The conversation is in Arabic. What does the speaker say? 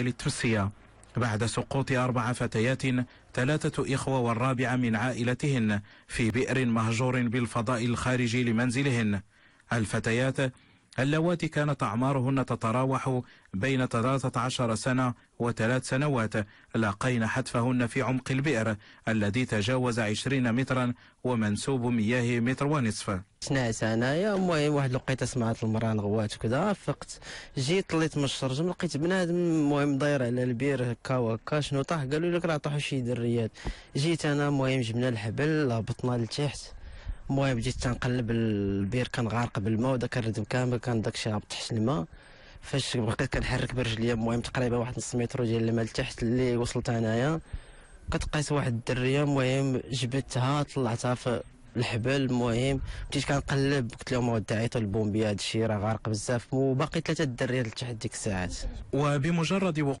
التربوية للتونسية بعد سقوط أربع فتيات ثلاثة إخوة والرابعة من عائلتهن في بئر مهجور بالفضاء الخارجي لمنزلهن الفتيات اللواتي كانت أعمارهن تتراوح بين 13 سنة وثلاث سنوات لاقين حتفهن في عمق البئر الذي تجاوز 20 مترا ومنسوب مياه متر ونصف سنعت انايا المهم واحد الوقيته سمعت المراه نغوات وكذا فقت جيت طليت من الشرجم لقيت بنادم المهم داير على البير هكا وهكا شنو طاح قالوا لك راه طاحوا شي دريات جيت انا المهم جبنا الحبل هبطنا لتحت المهم جيت تنقلب البير كان غارق بالماء وداك الردم كامل كان داكشي هابط تحت الماء فاش بقيت كنحرك برجليا المهم تقريبا واحد نص متر ديال الماء لتحت اللي وصلت انايا كتقيس واحد الدريه المهم جبدتها طلعتها في الحبل المهم بديت كنقلب قلت لهم ودي عيطوا البومبي هادشي راه غارق بزاف وباقي ثلاثه الدريات لتحت ديك الساعات وبمجرد وقوع